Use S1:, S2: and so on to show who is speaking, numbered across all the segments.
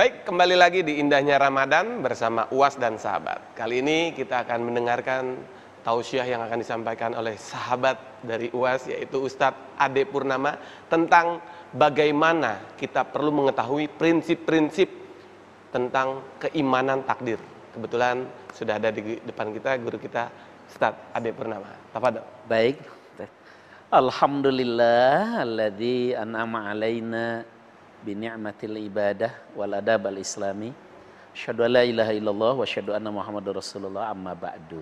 S1: Baik, kembali lagi di indahnya Ramadan bersama Uas dan sahabat. Kali ini kita akan mendengarkan tausiah yang akan disampaikan oleh sahabat dari Uas yaitu Ustadz Ade Purnama tentang bagaimana kita perlu mengetahui prinsip-prinsip tentang keimanan takdir. Kebetulan sudah ada di depan kita guru kita Ustadz Ade Purnama. Tafadhol. Baik. Alhamdulillah alladzi an'ama alaina
S2: بنعمة Ibadah wal adab al islami syahadu la ilaha illallah wa syahadu anna رسول rasulullah amma ba'du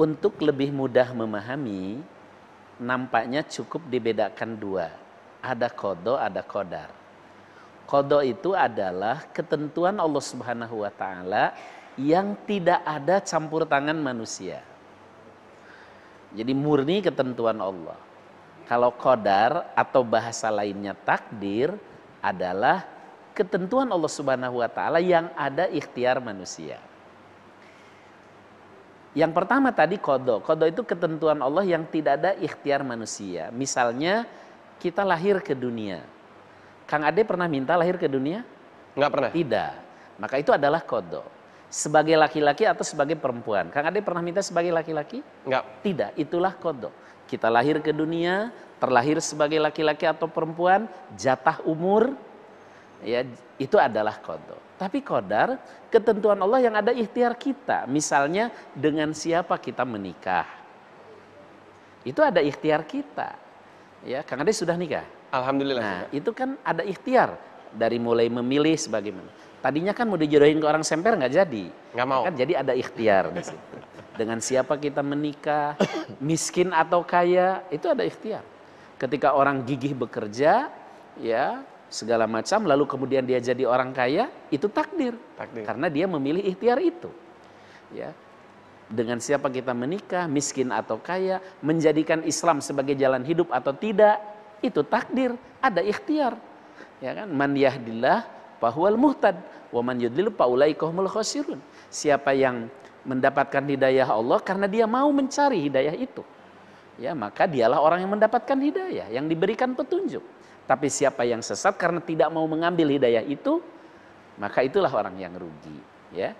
S2: Untuk lebih mudah memahami Nampaknya cukup dibedakan dua Ada kodo, ada kodar Kodo itu adalah ketentuan Allah subhanahu wa ta'ala Yang tidak ada campur tangan manusia Jadi murni ketentuan Allah kalau kodar atau bahasa lainnya takdir adalah ketentuan Allah Subhanahu wa taala yang ada ikhtiar manusia. Yang pertama tadi kodok. Kodo itu ketentuan Allah yang tidak ada ikhtiar manusia. Misalnya kita lahir ke dunia. Kang Ade pernah minta lahir ke dunia? Enggak pernah. Tidak. Maka itu adalah kodok sebagai laki-laki atau sebagai perempuan. Kang Ade pernah minta sebagai laki-laki? Enggak. Tidak, itulah kodok. Kita lahir ke dunia, terlahir sebagai laki-laki atau perempuan, jatah umur, ya itu adalah kodok. Tapi kodar, ketentuan Allah yang ada ikhtiar kita. Misalnya dengan siapa kita menikah. Itu ada ikhtiar kita. Ya, Kang Ade sudah nikah? Alhamdulillah. Nah, sudah. itu kan ada ikhtiar dari mulai memilih sebagaimana Tadinya kan mau dijodohin ke orang semper nggak jadi. Nggak mau. Kan jadi ada ikhtiar di situ. Dengan siapa kita menikah, miskin atau kaya, itu ada ikhtiar. Ketika orang gigih bekerja, ya segala macam, lalu kemudian dia jadi orang kaya, itu takdir. takdir. Karena dia memilih ikhtiar itu. Ya, dengan siapa kita menikah, miskin atau kaya, menjadikan Islam sebagai jalan hidup atau tidak, itu takdir, ada ikhtiar. Ya kan? Man yahdillah fahuwal muhtad wa man yudlil faulaikahumul khasirun. Siapa yang mendapatkan hidayah Allah karena dia mau mencari hidayah itu. Ya, maka dialah orang yang mendapatkan hidayah, yang diberikan petunjuk. Tapi siapa yang sesat karena tidak mau mengambil hidayah itu, maka itulah orang yang rugi, ya.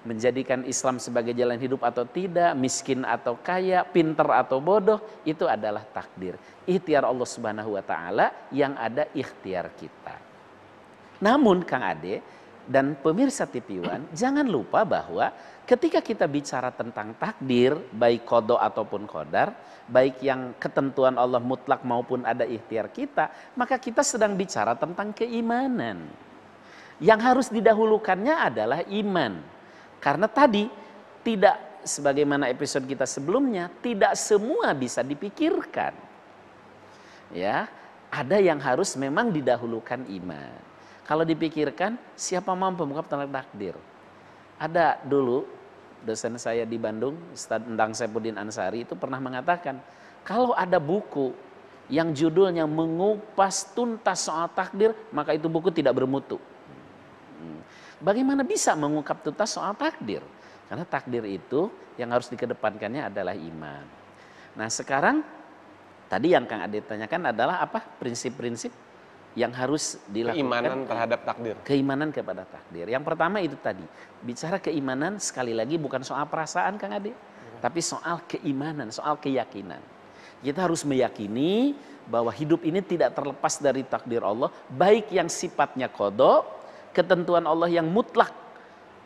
S2: Menjadikan Islam sebagai jalan hidup atau tidak, miskin atau kaya, pinter atau bodoh, itu adalah takdir. Ikhtiar Allah Subhanahu wa taala yang ada ikhtiar kita. Namun Kang Ade dan pemirsa TV One, jangan lupa bahwa ketika kita bicara tentang takdir, baik kodo ataupun kodar, baik yang ketentuan Allah mutlak maupun ada ikhtiar kita, maka kita sedang bicara tentang keimanan. Yang harus didahulukannya adalah iman. Karena tadi tidak sebagaimana episode kita sebelumnya, tidak semua bisa dipikirkan. Ya, ada yang harus memang didahulukan iman. Kalau dipikirkan, siapa mampu mengungkap tentang takdir? Ada dulu dosen saya di Bandung, Ustaz Endang Sepudin Ansari itu pernah mengatakan, kalau ada buku yang judulnya mengupas tuntas soal takdir, maka itu buku tidak bermutu. Hmm. Bagaimana bisa mengungkap tuntas soal takdir? Karena takdir itu yang harus dikedepankannya adalah iman. Nah sekarang tadi yang Kang Adit tanyakan adalah apa prinsip-prinsip yang harus dilakukan keimanan terhadap takdir. Keimanan kepada takdir. Yang pertama itu tadi, bicara keimanan sekali lagi bukan soal perasaan Kang Ade, tapi soal keimanan, soal keyakinan. Kita harus meyakini bahwa hidup ini tidak terlepas dari takdir Allah, baik yang sifatnya kodok, ketentuan Allah yang mutlak,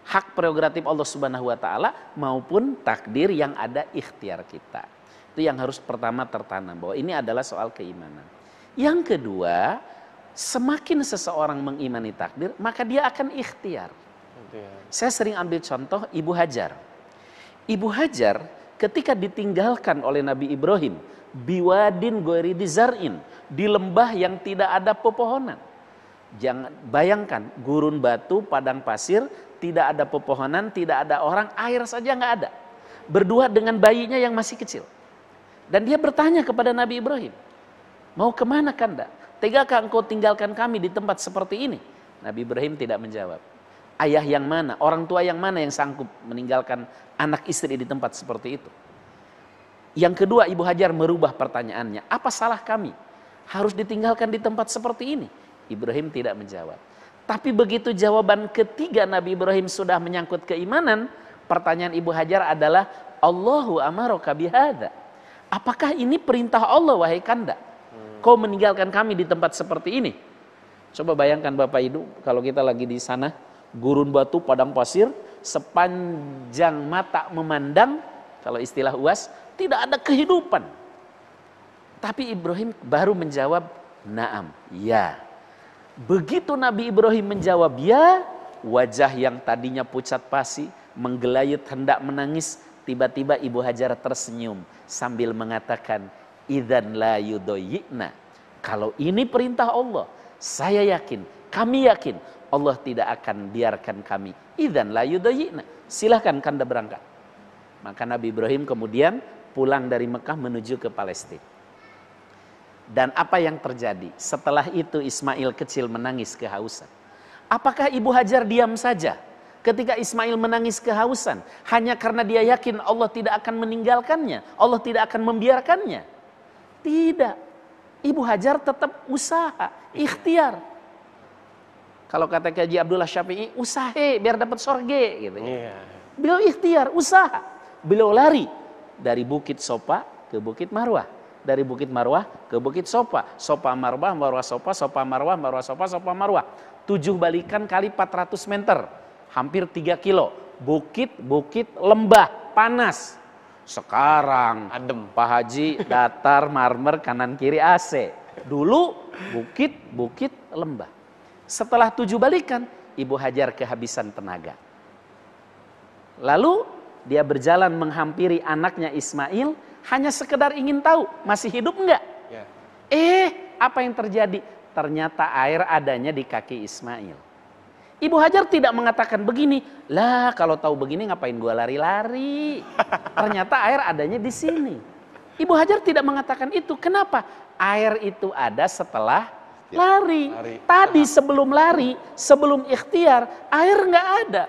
S2: hak prerogatif Allah Subhanahu wa taala maupun takdir yang ada ikhtiar kita. Itu yang harus pertama tertanam bahwa ini adalah soal keimanan. Yang kedua, semakin seseorang mengimani takdir, maka dia akan ikhtiar. Saya sering ambil contoh Ibu Hajar. Ibu Hajar ketika ditinggalkan oleh Nabi Ibrahim, biwadin goeridi zarin, di lembah yang tidak ada pepohonan. Jangan bayangkan gurun batu, padang pasir, tidak ada pepohonan, tidak ada orang, air saja nggak ada. Berdua dengan bayinya yang masih kecil. Dan dia bertanya kepada Nabi Ibrahim, mau kemana kanda? Tegakkah engkau tinggalkan kami di tempat seperti ini? Nabi Ibrahim tidak menjawab. Ayah yang mana, orang tua yang mana yang sanggup meninggalkan anak istri di tempat seperti itu? Yang kedua Ibu Hajar merubah pertanyaannya. Apa salah kami? Harus ditinggalkan di tempat seperti ini? Ibrahim tidak menjawab. Tapi begitu jawaban ketiga Nabi Ibrahim sudah menyangkut keimanan, pertanyaan Ibu Hajar adalah Allahu amaroka bihada. Apakah ini perintah Allah wahai kanda? Kau meninggalkan kami di tempat seperti ini. Coba bayangkan Bapak Ibu, kalau kita lagi di sana, gurun batu, padang pasir, sepanjang mata memandang, kalau istilah UAS, tidak ada kehidupan. Tapi Ibrahim baru menjawab, naam, ya. Begitu Nabi Ibrahim menjawab ya, wajah yang tadinya pucat pasi, menggelayut hendak menangis, tiba-tiba Ibu Hajar tersenyum sambil mengatakan, Idan la yudoyikna. Kalau ini perintah Allah, saya yakin, kami yakin Allah tidak akan biarkan kami. Idan la yudoyikna. Silahkan kanda berangkat. Maka Nabi Ibrahim kemudian pulang dari Mekah menuju ke Palestina. Dan apa yang terjadi? Setelah itu Ismail kecil menangis kehausan. Apakah Ibu Hajar diam saja? ketika Ismail menangis kehausan hanya karena dia yakin Allah tidak akan meninggalkannya, Allah tidak akan membiarkannya. Tidak. Ibu Hajar tetap usaha, ikhtiar. Kalau kata Kaji Abdullah Syafi'i, usahe biar dapat sorge gitu. Yeah. Iya. Beliau ikhtiar, usaha. Beliau lari dari Bukit Sopa ke Bukit Marwah. Dari Bukit Marwah ke Bukit Sopa. Sopa Marwah, Marwah Sopa, Sopa Marwah, Marwah Sopa, Sopa Marwah. Tujuh balikan kali 400 meter. Hampir 3 kilo. Bukit, bukit, lembah, panas sekarang adem. Pak Haji datar marmer kanan kiri AC. Dulu bukit-bukit lembah. Setelah tujuh balikan, Ibu Hajar kehabisan tenaga. Lalu dia berjalan menghampiri anaknya Ismail hanya sekedar ingin tahu masih hidup enggak. Ya. Eh, apa yang terjadi? Ternyata air adanya di kaki Ismail. Ibu Hajar tidak mengatakan begini, lah kalau tahu begini ngapain gua lari-lari. Ternyata air adanya di sini. Ibu Hajar tidak mengatakan itu. Kenapa? Air itu ada setelah ya, lari. Tadi sebelum lari, sebelum ikhtiar, air nggak ada.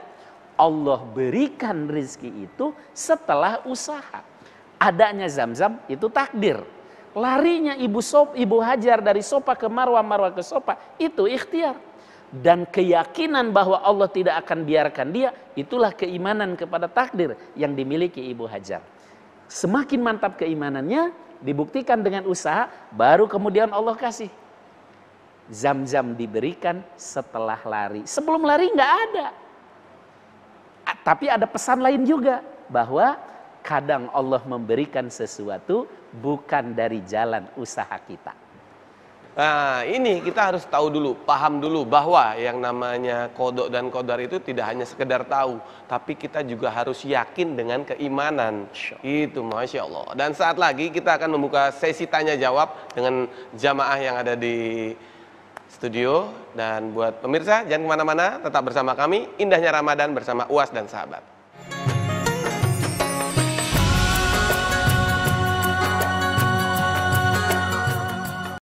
S2: Allah berikan rizki itu setelah usaha. Adanya zam-zam itu takdir. Larinya ibu sop, ibu hajar dari sopa ke marwa, marwa ke sopa itu ikhtiar dan keyakinan bahwa Allah tidak akan biarkan dia itulah keimanan kepada takdir yang dimiliki Ibu Hajar. Semakin mantap keimanannya dibuktikan dengan usaha baru kemudian Allah kasih. Zam-zam diberikan setelah lari. Sebelum lari nggak ada. Tapi ada pesan lain juga bahwa kadang Allah memberikan sesuatu bukan dari jalan usaha kita.
S1: Nah, ini kita harus tahu dulu, paham dulu bahwa yang namanya kodok dan kodar itu tidak hanya sekedar tahu, tapi kita juga harus yakin dengan keimanan. Itu masya Allah. Dan saat lagi kita akan membuka sesi tanya jawab dengan jamaah yang ada di studio dan buat pemirsa jangan kemana-mana, tetap bersama kami. Indahnya Ramadan bersama Uas dan sahabat.